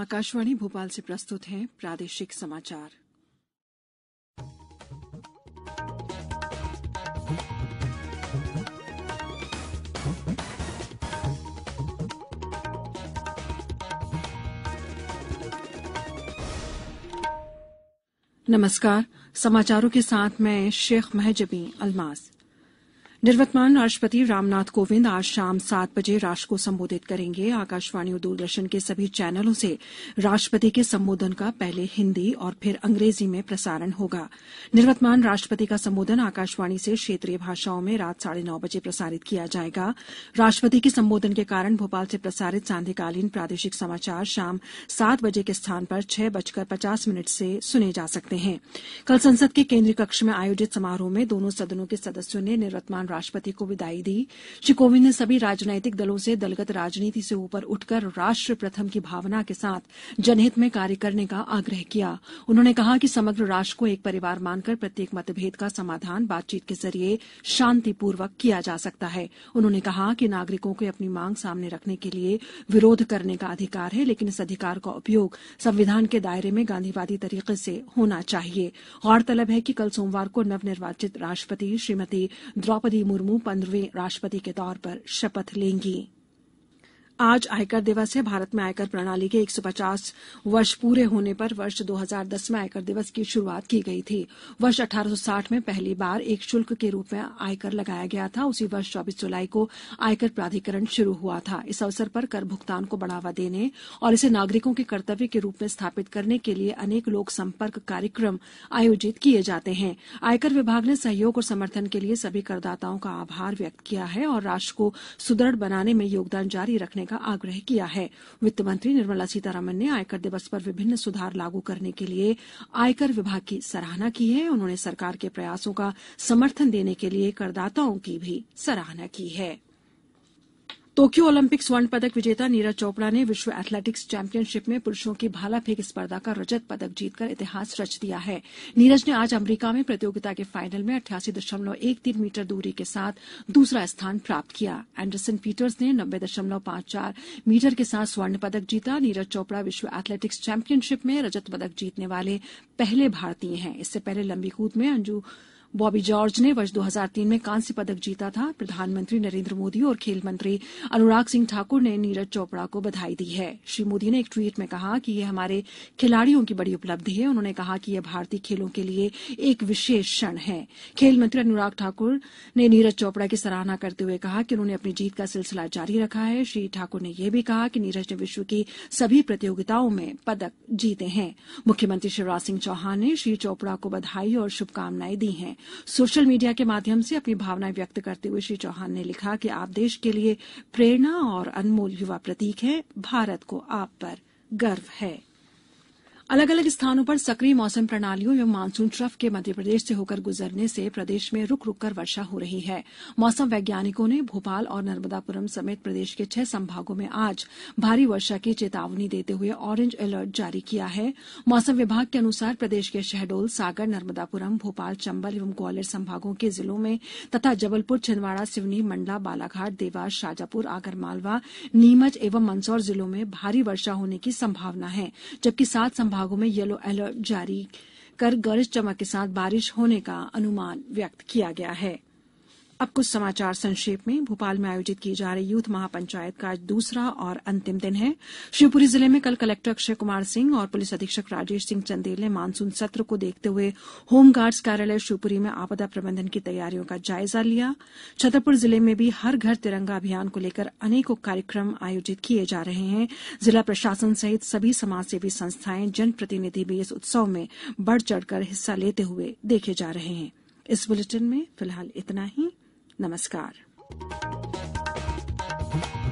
आकाशवाणी भोपाल से प्रस्तुत है प्रादेशिक समाचार नमस्कार समाचारों के साथ मैं शेख महजबी अलमास निवर्तमान राष्ट्रपति रामनाथ कोविंद आज शाम सात बजे राष्ट्र को संबोधित करेंगे आकाशवाणी और दूरदर्शन के सभी चैनलों से राष्ट्रपति के संबोधन का पहले हिन्दी और फिर अंग्रेजी में प्रसारण होगा निवर्तमान राष्ट्रपति का संबोधन आकाशवाणी से क्षेत्रीय भाषाओं में रात साढ़े नौ बजे प्रसारित किया जाएगा राष्ट्रपति के संबोधन के कारण भोपाल से प्रसारित सांध्यकालीन प्रादेशिक समाचार शाम सात बजे के स्थान पर छह बजकर पचास मिनट से सुने जा सकते हैं कल संसद के केन्द्रीय कक्ष में आयोजित समारोह में दोनों सदनों के सदस्यों ने निवर्तमान राष्ट्रपति को विदाई दी श्री कोविंद ने सभी राजनीतिक दलों से दलगत राजनीति से ऊपर उठकर राष्ट्र प्रथम की भावना के साथ जनहित में कार्य करने का आग्रह किया उन्होंने कहा कि समग्र राष्ट्र को एक परिवार मानकर प्रत्येक मतभेद का समाधान बातचीत के जरिए शांतिपूर्वक किया जा सकता है उन्होंने कहा कि नागरिकों को अपनी मांग सामने रखने के लिए विरोध करने का अधिकार है लेकिन इस अधिकार का उपयोग संविधान के दायरे में गांधीवादी तरीके से होना चाहिए गौरतलब है कि कल सोमवार को नवनिर्वाचित राष्ट्रपति श्रीमती द्रौपदी मुर्मू पंद्रहवें राष्ट्रपति के तौर पर शपथ लेंगी आज आयकर दिवस है भारत में आयकर प्रणाली के एक सौ पचास वर्ष पूरे होने पर वर्ष 2010 में आयकर दिवस की शुरुआत की गई थी वर्ष 1860 में पहली बार एक शुल्क के रूप में आयकर लगाया गया था उसी वर्ष 24 जुलाई को आयकर प्राधिकरण शुरू हुआ था इस अवसर पर कर भुगतान को बढ़ावा देने और इसे नागरिकों के कर्तव्य के रूप में स्थापित करने के लिए अनेक लोक संपर्क कार्यक्रम आयोजित किए जाते हैं आयकर विभाग ने सहयोग और समर्थन के लिए सभी करदाताओं का आभार व्यक्त किया है और राष्ट्र को सुदृढ़ बनाने में योगदान जारी रखने का का आग्रह किया है वित्त मंत्री निर्मला सीतारामन ने आयकर दिवस पर विभिन्न सुधार लागू करने के लिए आयकर विभाग की सराहना की है उन्होंने सरकार के प्रयासों का समर्थन देने के लिए करदाताओं की भी सराहना की है टोक्यो ओलंपिक स्वर्ण पदक विजेता नीरज चोपड़ा ने विश्व एथलेटिक्स चैंपियनशिप में पुरूषों की भाला फेंक स्पर्धा का रजत पदक जीतकर इतिहास रच दिया है नीरज ने आज अमरीका में प्रतियोगिता के फाइनल में अट्ठासी दशमलव एक तीन मीटर दूरी के साथ दूसरा स्थान प्राप्त किया एंडरसन पीटर्स ने नब्बे दशमलव पांच चार मीटर के साथ स्वर्ण पदक जीता नीरज चोपड़ा विश्व एथलेटिक्स चैंपियनशिप में रजत पदक जीतने वाले पहले भारतीय हैं इससे पहले लंबी कूद में अंजू बॉबी जॉर्ज ने वर्ष 2003 में कांस्य पदक जीता था प्रधानमंत्री नरेन्द्र मोदी और खेल मंत्री अनुराग सिंह ठाकुर ने नीरज चोपड़ा को बधाई दी है श्री मोदी ने एक ट्वीट में कहा कि यह हमारे खिलाड़ियों की बड़ी उपलब्धि है उन्होंने कहा कि यह भारतीय खेलों के लिए एक विशेष क्षण है खेल मंत्री अनुराग ठाकुर ने नीरज चोपड़ा की सराहना करते हुए कहा कि उन्होंने अपनी जीत का सिलसिला जारी रखा है श्री ठाकुर ने यह भी कहा कि नीरज ने विश्व की सभी प्रतियोगिताओं में पदक जीते हैं मुख्यमंत्री शिवराज सिंह चौहान ने श्री चोपड़ा को बधाई और शुभकामनाएं दी हैं सोशल मीडिया के माध्यम से अपनी भावनाएं व्यक्त करते हुए श्री चौहान ने लिखा कि आप देश के लिए प्रेरणा और अनमोल युवा प्रतीक हैं भारत को आप पर गर्व है अलग अलग स्थानों पर सक्रिय मौसम प्रणालियों एवं मानसून ट्रफ के मध्यप्रदेश से होकर गुजरने से प्रदेश में रूक रूक कर वर्षा हो रही है मौसम वैज्ञानिकों ने भोपाल और नर्मदापुरम समेत प्रदेश के छह संभागों में आज भारी वर्षा की चेतावनी देते हुए ऑरेंज अलर्ट जारी किया है मौसम विभाग के अनुसार प्रदेश के शहडोल सागर नर्मदापुरम भोपाल चंबल एवं ग्वालियर संभागों के जिलों में तथा जबलपुर छिंदवाड़ा सिवनी मंडला बालाघाट देवास शाजापुर आगरमालवा नीमच एवं मंदसौर जिलों में भारी वर्षा होने की संभावना है जबकि सात संभाग संभागों में येलो अलर्ट जारी कर गरज चमक के साथ बारिश होने का अनुमान व्यक्त किया गया है अब कुछ समाचार संक्षेप में भोपाल में आयोजित की जा रही यूथ महापंचायत का आज दूसरा और अंतिम दिन है शिवपुरी जिले में कल कलेक्टर अक्षय कुमार सिंह और पुलिस अधीक्षक राजेश सिंह चंदेल ने मानसून सत्र को देखते हुए होमगार्ड्स कार्यालय शिवपुरी में आपदा प्रबंधन की तैयारियों का जायजा लिया छतरपुर जिले में भी हर घर तिरंगा अभियान को लेकर अनेकों कार्यक्रम आयोजित किए जा रहे हैं जिला प्रशासन सहित सभी समाजसेवी संस्थाएं जनप्रतिनिधि भी इस उत्सव में बढ़ चढ़कर हिस्सा लेते हुए देखे जा रहे हैं इस बुलेटिन में फिलहाल इतना ही Namaskar. Thank you.